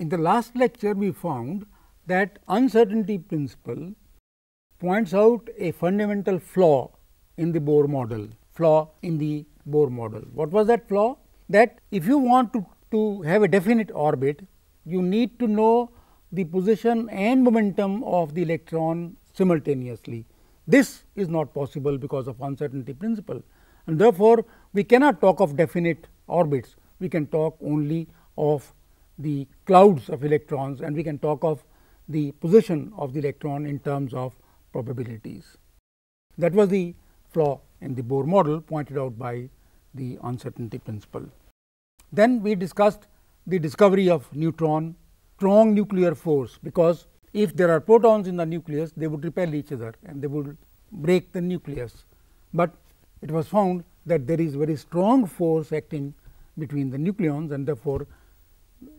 In the last lecture, we found that uncertainty principle points out a fundamental flaw in the Bohr model, flaw in the Bohr model. What was that flaw? That if you want to, to have a definite orbit, you need to know the position and momentum of the electron simultaneously. This is not possible because of uncertainty principle and therefore, we cannot talk of definite orbits, we can talk only of the clouds of electrons and we can talk of the position of the electron in terms of probabilities. That was the flaw in the Bohr model pointed out by the uncertainty principle. Then we discussed the discovery of neutron strong nuclear force because if there are protons in the nucleus they would repel each other and they would break the nucleus. But it was found that there is very strong force acting between the nucleons and therefore,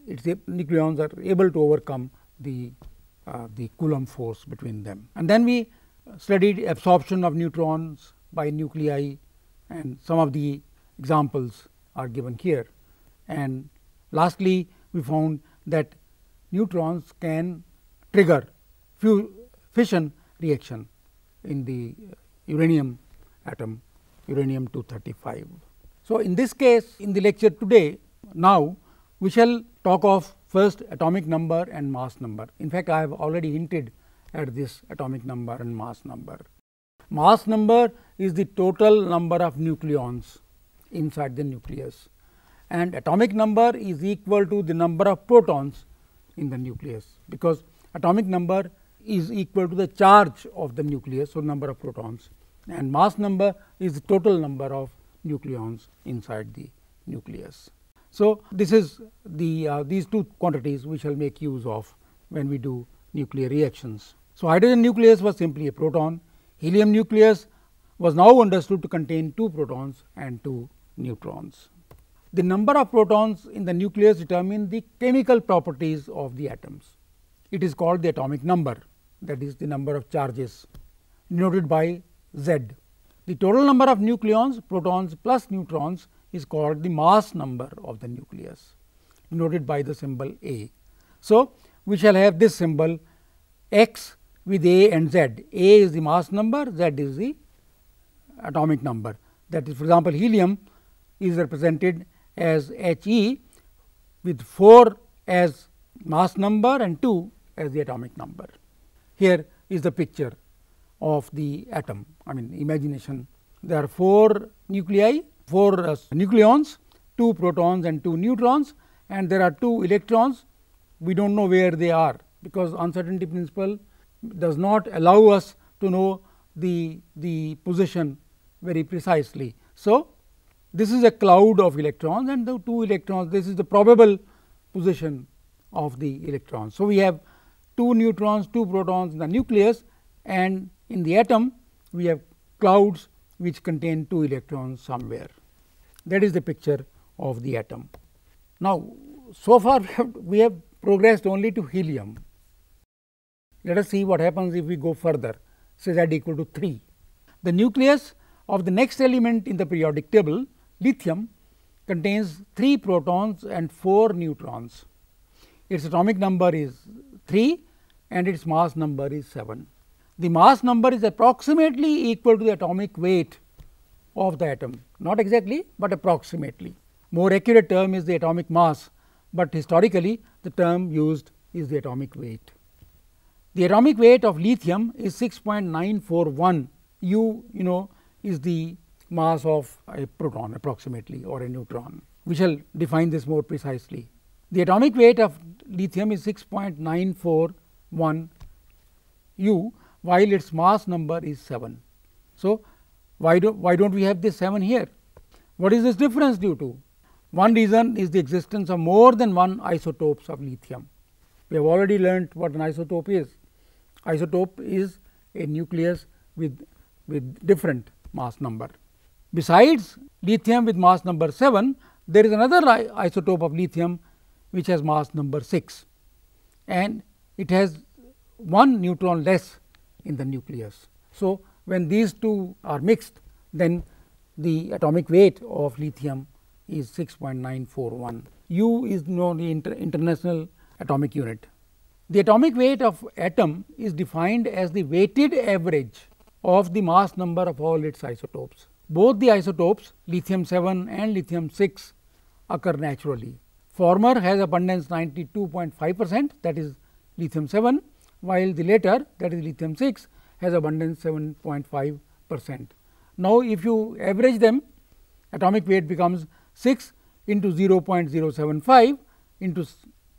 its nucleons are able to overcome the, uh, the Coulomb force between them. And then we studied absorption of neutrons by nuclei and some of the examples are given here. And lastly, we found that neutrons can trigger fission reaction in the uranium atom uranium 235. So, in this case in the lecture today now we shall talk of first atomic number and mass number. In fact, I have already hinted at this atomic number and mass number. Mass number is the total number of nucleons inside the nucleus and atomic number is equal to the number of protons in the nucleus because atomic number is equal to the charge of the nucleus, so number of protons and mass number is the total number of nucleons inside the nucleus. So, this is the uh, these two quantities we shall make use of when we do nuclear reactions. So, hydrogen nucleus was simply a proton, helium nucleus was now understood to contain 2 protons and 2 neutrons. The number of protons in the nucleus determine the chemical properties of the atoms. It is called the atomic number that is the number of charges denoted by Z. The total number of nucleons, protons plus neutrons is called the mass number of the nucleus denoted by the symbol A. So, we shall have this symbol x with A and Z. A is the mass number, Z is the atomic number. That is for example, helium is represented as H e with 4 as mass number and 2 as the atomic number. Here is the picture of the atom, I mean imagination. There are 4 nuclei 4 uh, nucleons, 2 protons and 2 neutrons and there are 2 electrons. We do not know where they are, because uncertainty principle does not allow us to know the, the position very precisely. So, this is a cloud of electrons and the 2 electrons, this is the probable position of the electrons. So, we have 2 neutrons, 2 protons in the nucleus and in the atom we have clouds which contain 2 electrons somewhere. That is the picture of the atom. Now, so far we have progressed only to helium. Let us see what happens if we go further say z equal to 3. The nucleus of the next element in the periodic table lithium contains 3 protons and 4 neutrons. Its atomic number is 3 and its mass number is 7. The mass number is approximately equal to the atomic weight of the atom, not exactly, but approximately. More accurate term is the atomic mass, but historically the term used is the atomic weight. The atomic weight of lithium is 6.941 u you know is the mass of a proton approximately or a neutron. We shall define this more precisely. The atomic weight of lithium is 6.941 u while its mass number is 7. So, why, do, why don't we have this 7 here? What is this difference due to? One reason is the existence of more than one isotopes of lithium. We have already learnt what an isotope is. Isotope is a nucleus with, with different mass number. Besides lithium with mass number 7, there is another isotope of lithium which has mass number 6 and it has one neutron less in the nucleus. So, when these two are mixed then the atomic weight of lithium is 6.941. U is known the inter international atomic unit. The atomic weight of atom is defined as the weighted average of the mass number of all its isotopes. Both the isotopes lithium 7 and lithium 6 occur naturally. Former has abundance 92.5 percent that is lithium 7 while the latter, that is lithium 6 has abundance 7.5 percent. Now, if you average them atomic weight becomes 6 into 0.075 into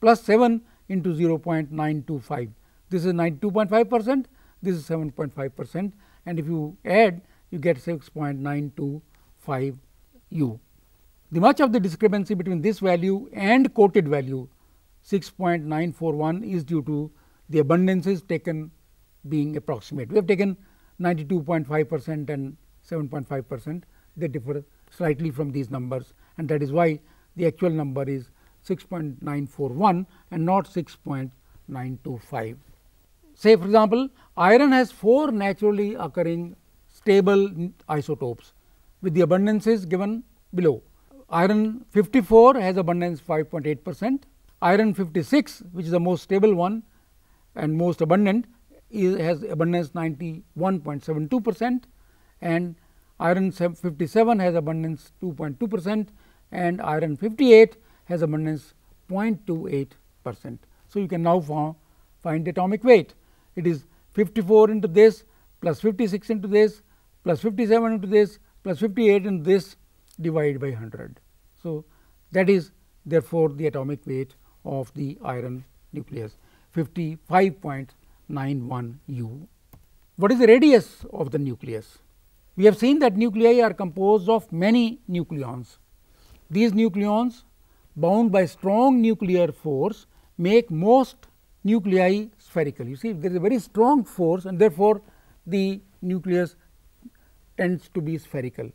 plus 7 into 0.925. This is 92.5 percent, this is 7.5 percent and if you add you get 6.925 u. The much of the discrepancy between this value and quoted value 6.941 is due to the abundances taken being approximate. We have taken 92.5 percent and 7.5 percent, they differ slightly from these numbers and that is why the actual number is 6.941 and not 6.925. Say for example, iron has 4 naturally occurring stable isotopes with the abundances given below. Iron 54 has abundance 5.8 percent, iron 56 which is the most stable one and most abundant is, has abundance 91.72 percent and iron 57 has abundance 2.2 percent and iron 58 has abundance 0.28 percent. So, you can now find the atomic weight. It is 54 into this plus 56 into this plus 57 into this plus 58 into this divided by 100. So, that is therefore, the atomic weight of the iron nucleus fifty five point 91U. What is the radius of the nucleus? We have seen that nuclei are composed of many nucleons. These nucleons bound by strong nuclear force make most nuclei spherical. You see there is a very strong force and therefore, the nucleus tends to be spherical.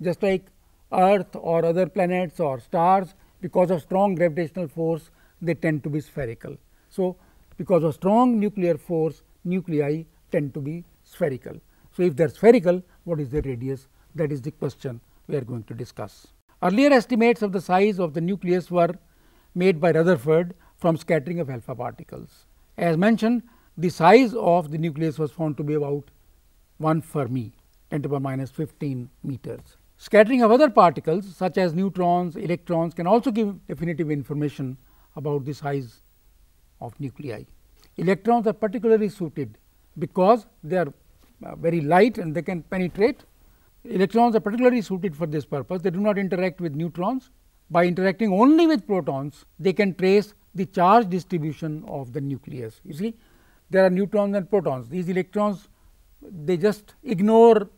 Just like earth or other planets or stars because of strong gravitational force they tend to be spherical. So, because of strong nuclear force nuclei tend to be spherical. So, if they are spherical what is the radius that is the question we are going to discuss. Earlier estimates of the size of the nucleus were made by Rutherford from scattering of alpha particles. As mentioned the size of the nucleus was found to be about 1 Fermi 10 to the minus 15 meters. Scattering of other particles such as neutrons, electrons can also give definitive information about the size of nuclei. Electrons are particularly suited because they are uh, very light and they can penetrate. Electrons are particularly suited for this purpose. They do not interact with neutrons. By interacting only with protons, they can trace the charge distribution of the nucleus. You see, there are neutrons and protons. These electrons, they just ignore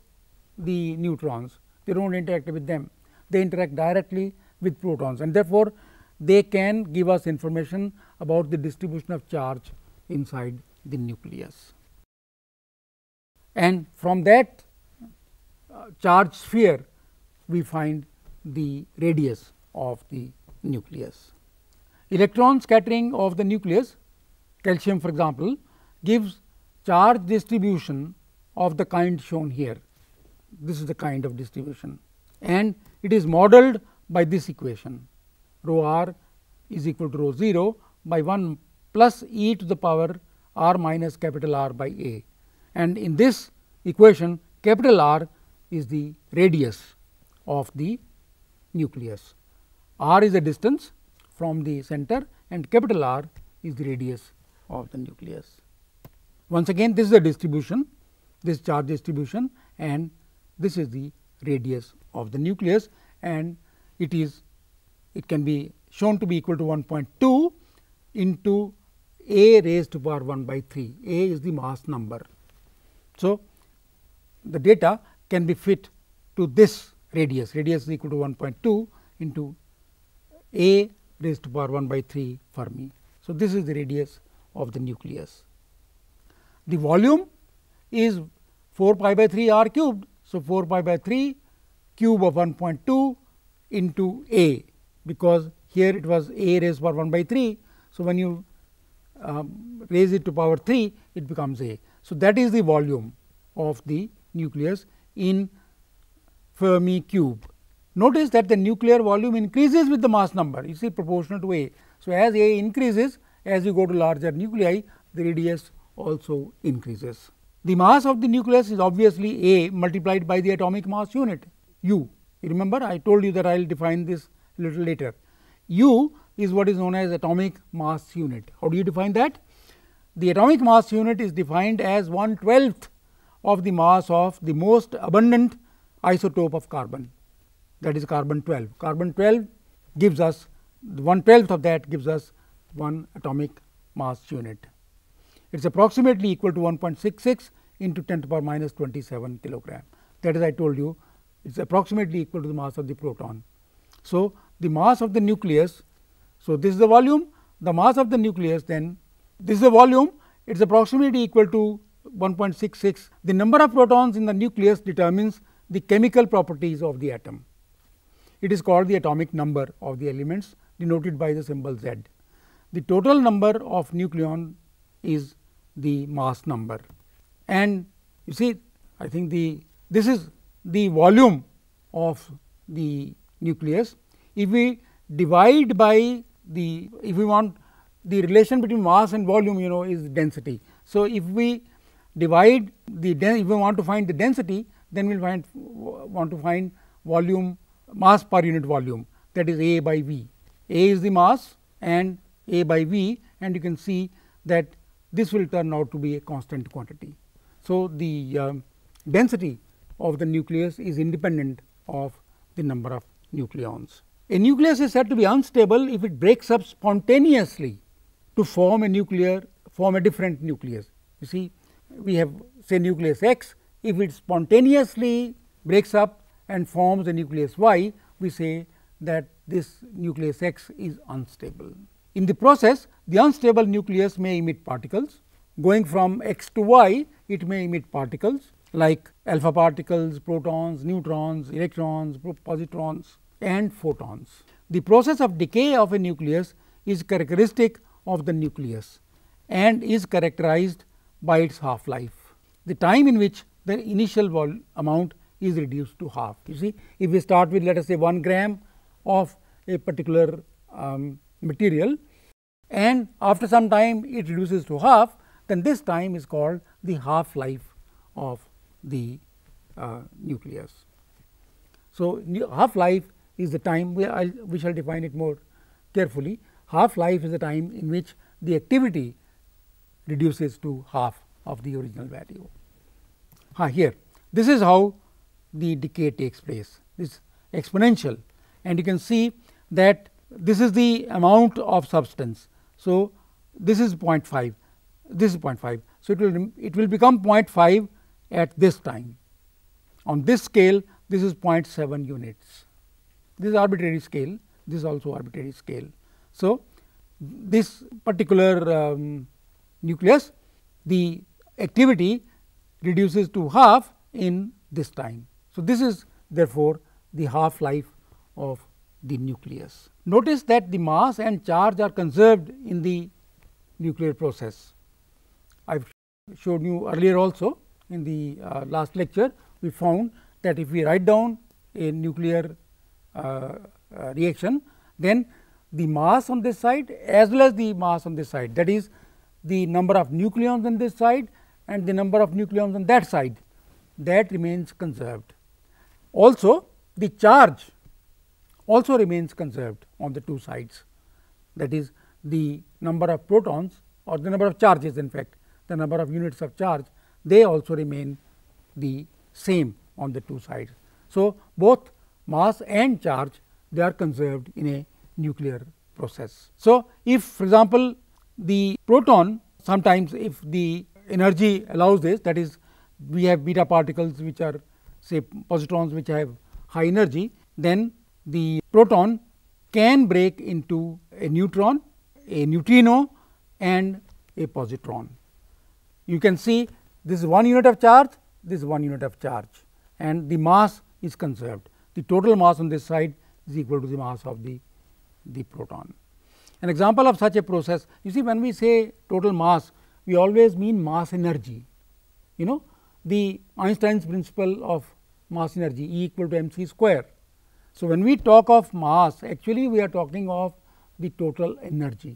the neutrons. They do not interact with them. They interact directly with protons and therefore, they can give us information about the distribution of charge inside the nucleus. And from that uh, charge sphere, we find the radius of the nucleus. Electron scattering of the nucleus, calcium for example, gives charge distribution of the kind shown here. This is the kind of distribution and it is modeled by this equation rho r is equal to rho 0 by 1 plus e to the power r minus capital R by a. And in this equation capital R is the radius of the nucleus. r is the distance from the center and capital R is the radius of the nucleus. Once again this is the distribution, this charge distribution and this is the radius of the nucleus and it is it can be shown to be equal to 1.2 into a raised to power 1 by 3 a is the mass number. So, the data can be fit to this radius radius is equal to 1.2 into a raised to power 1 by 3 Fermi. So, this is the radius of the nucleus. The volume is 4 pi by 3 r cubed. So, 4 pi by 3 cube of 1.2 into a because here it was a raised power 1 by 3. So, when you um, raise it to power 3 it becomes a. So, that is the volume of the nucleus in Fermi cube. Notice that the nuclear volume increases with the mass number you see proportional to a. So, as a increases as you go to larger nuclei the radius also increases. The mass of the nucleus is obviously a multiplied by the atomic mass unit u. You remember I told you that I will define this little later. U is what is known as atomic mass unit. How do you define that? The atomic mass unit is defined as 1 12th of the mass of the most abundant isotope of carbon that is carbon 12. Carbon 12 gives us 1 12th of that gives us 1 atomic mass unit. It is approximately equal to 1.66 into 10 to the power minus 27 kilogram. That is I told you it is approximately equal to the mass of the proton. So, the mass of the nucleus. So, this is the volume, the mass of the nucleus then this is the volume, it is approximately equal to 1.66. The number of protons in the nucleus determines the chemical properties of the atom. It is called the atomic number of the elements denoted by the symbol Z. The total number of nucleon is the mass number and you see I think the this is the volume of the nucleus if we divide by the, if we want the relation between mass and volume you know is density. So, if we divide the if we want to find the density then we will find want to find volume mass per unit volume that is A by V. A is the mass and A by V and you can see that this will turn out to be a constant quantity. So, the uh, density of the nucleus is independent of the number of nucleons. A nucleus is said to be unstable if it breaks up spontaneously to form a nuclear, form a different nucleus. You see, we have say nucleus X, if it spontaneously breaks up and forms a nucleus Y, we say that this nucleus X is unstable. In the process, the unstable nucleus may emit particles. Going from X to Y, it may emit particles like alpha particles, protons, neutrons, electrons, positrons, and photons. The process of decay of a nucleus is characteristic of the nucleus and is characterized by its half life, the time in which the initial amount is reduced to half. You see, if we start with let us say 1 gram of a particular um, material and after some time it reduces to half, then this time is called the half life of the uh, nucleus. So, half life is the time we, I'll, we shall define it more carefully. Half life is the time in which the activity reduces to half of the original value. Ah, here this is how the decay takes place this exponential and you can see that this is the amount of substance. So, this is 0.5 this is 0.5. So, it will it will become 0.5 at this time on this scale this is 0.7 units this arbitrary scale, this also arbitrary scale. So, this particular um, nucleus the activity reduces to half in this time. So, this is therefore, the half life of the nucleus. Notice that the mass and charge are conserved in the nuclear process. I have shown you earlier also in the uh, last lecture we found that if we write down a nuclear uh, uh, reaction, then the mass on this side as well as the mass on this side that is the number of nucleons on this side and the number of nucleons on that side that remains conserved. Also the charge also remains conserved on the two sides that is the number of protons or the number of charges in fact the number of units of charge they also remain the same on the two sides. So, both mass and charge they are conserved in a nuclear process. So, if for example, the proton sometimes if the energy allows this that is we have beta particles which are say positrons which have high energy then the proton can break into a neutron, a neutrino and a positron. You can see this is one unit of charge, this is one unit of charge and the mass is conserved the total mass on this side is equal to the mass of the, the proton. An example of such a process, you see when we say total mass, we always mean mass energy. You know the Einstein's principle of mass energy E equal to m c square. So, when we talk of mass actually we are talking of the total energy,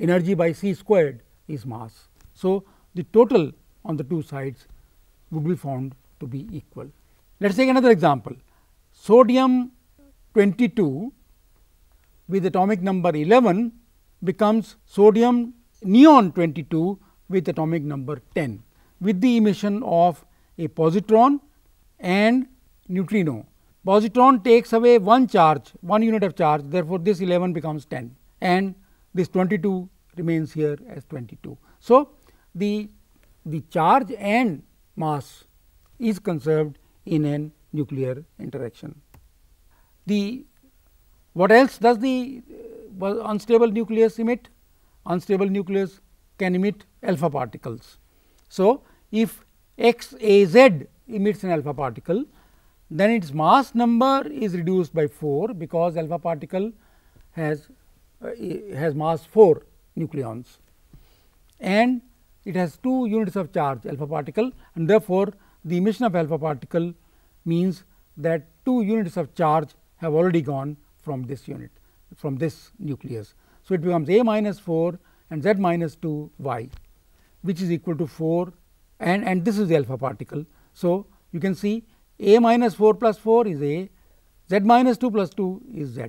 energy by c squared is mass. So, the total on the two sides would be found to be equal. Let us take another example, sodium 22 with atomic number 11 becomes sodium neon 22 with atomic number 10 with the emission of a positron and neutrino. Positron takes away one charge, one unit of charge therefore, this 11 becomes 10 and this 22 remains here as 22. So, the, the charge and mass is conserved in a nuclear interaction. The what else does the uh, unstable nucleus emit? Unstable nucleus can emit alpha particles. So, if x a z emits an alpha particle, then its mass number is reduced by 4 because alpha particle has uh, has mass 4 nucleons and it has two units of charge alpha particle and therefore, the emission of alpha particle means that two units of charge have already gone from this unit from this nucleus. So, it becomes a minus 4 and z minus 2 y which is equal to 4 and, and this is the alpha particle. So, you can see a minus 4 plus 4 is a z minus 2 plus 2 is z.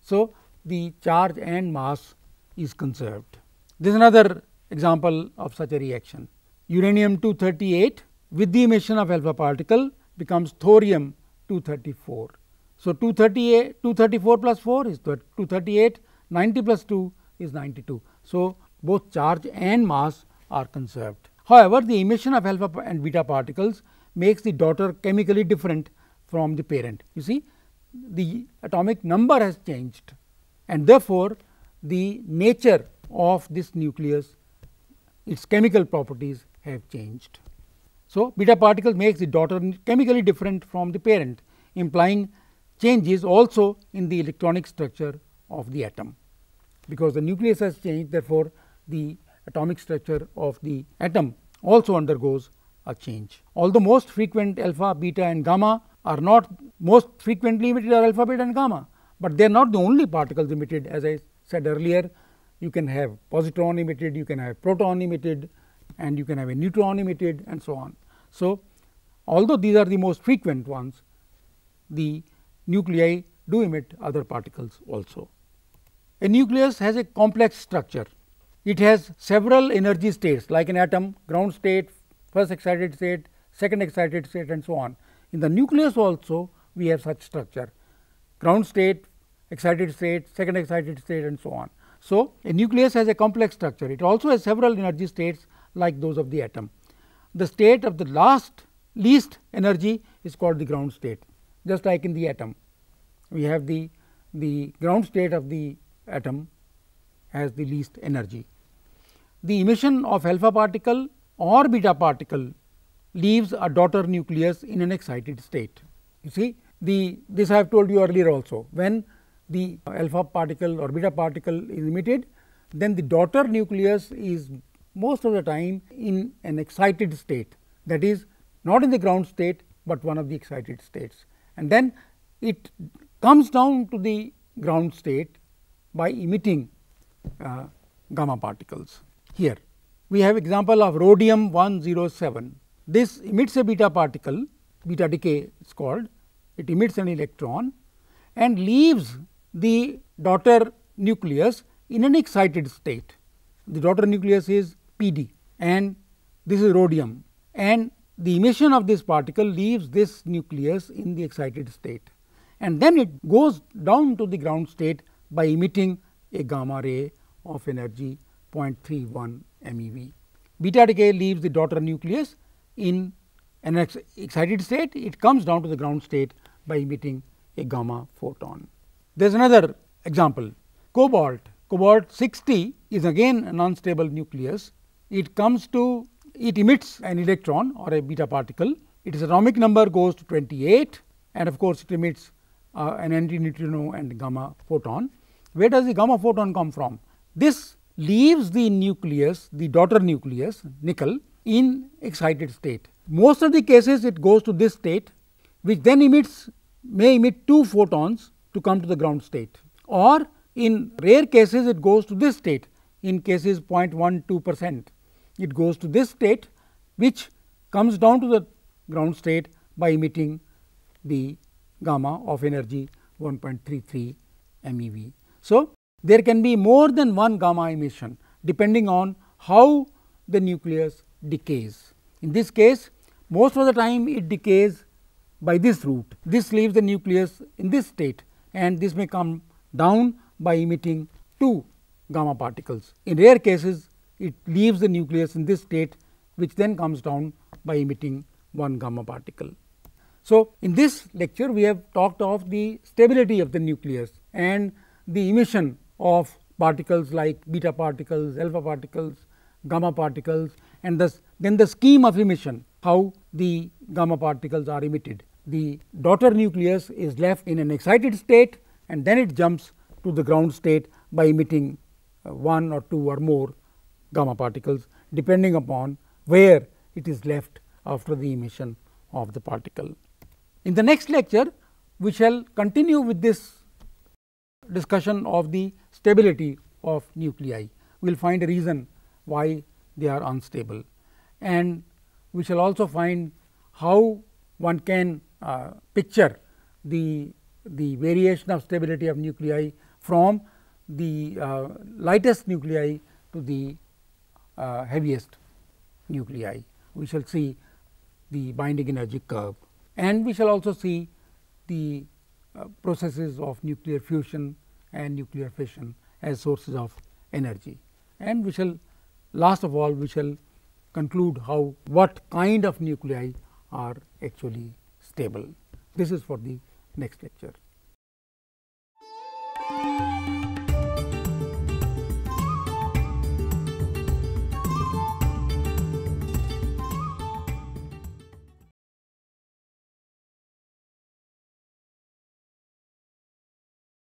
So, the charge and mass is conserved. This is another example of such a reaction. Uranium 238 with the emission of alpha particle becomes thorium 234. So, 238 234 plus 4 is 238 90 plus 2 is 92. So, both charge and mass are conserved. However, the emission of alpha and beta particles makes the daughter chemically different from the parent. You see the atomic number has changed and therefore, the nature of this nucleus its chemical properties have changed. So, beta particle makes the daughter chemically different from the parent implying changes also in the electronic structure of the atom. Because the nucleus has changed therefore, the atomic structure of the atom also undergoes a change. Although most frequent alpha, beta and gamma are not most frequently emitted are alpha, beta and gamma, but they are not the only particles emitted as I said earlier. You can have positron emitted, you can have proton emitted, and you can have a neutron emitted and so on. So, although these are the most frequent ones, the nuclei do emit other particles also. A nucleus has a complex structure. It has several energy states like an atom, ground state, first excited state, second excited state and so on. In the nucleus also we have such structure, ground state, excited state, second excited state and so on. So, a nucleus has a complex structure. It also has several energy states like those of the atom. The state of the last least energy is called the ground state just like in the atom. We have the, the ground state of the atom as the least energy. The emission of alpha particle or beta particle leaves a daughter nucleus in an excited state. You see the this I have told you earlier also when the alpha particle or beta particle is emitted then the daughter nucleus is most of the time in an excited state that is not in the ground state, but one of the excited states. And then it comes down to the ground state by emitting uh, gamma particles. Here we have example of rhodium 107. This emits a beta particle, beta decay is called, it emits an electron and leaves the daughter nucleus in an excited state. The daughter nucleus is PD and this is rhodium and the emission of this particle leaves this nucleus in the excited state and then it goes down to the ground state by emitting a gamma ray of energy 0.31 MeV. Beta decay leaves the daughter nucleus in an ex excited state, it comes down to the ground state by emitting a gamma photon. There is another example, cobalt. Cobalt 60 is again a non-stable nucleus it comes to it emits an electron or a beta particle. Its atomic number goes to 28 and of course, it emits uh, an antineutrino and gamma photon. Where does the gamma photon come from? This leaves the nucleus, the daughter nucleus nickel in excited state. Most of the cases it goes to this state which then emits may emit two photons to come to the ground state or in rare cases it goes to this state in cases 0.12 percent it goes to this state which comes down to the ground state by emitting the gamma of energy 1.33 MeV. So, there can be more than one gamma emission depending on how the nucleus decays. In this case, most of the time it decays by this route. This leaves the nucleus in this state and this may come down by emitting two gamma particles. In rare cases, it leaves the nucleus in this state which then comes down by emitting one gamma particle. So, in this lecture we have talked of the stability of the nucleus and the emission of particles like beta particles, alpha particles, gamma particles and thus then the scheme of emission how the gamma particles are emitted. The daughter nucleus is left in an excited state and then it jumps to the ground state by emitting uh, one or two or more gamma particles depending upon where it is left after the emission of the particle. In the next lecture, we shall continue with this discussion of the stability of nuclei. We will find a reason why they are unstable and we shall also find how one can uh, picture the, the variation of stability of nuclei from the uh, lightest nuclei to the uh, heaviest nuclei. We shall see the binding energy curve and we shall also see the uh, processes of nuclear fusion and nuclear fission as sources of energy. And we shall last of all we shall conclude how what kind of nuclei are actually stable. This is for the next lecture.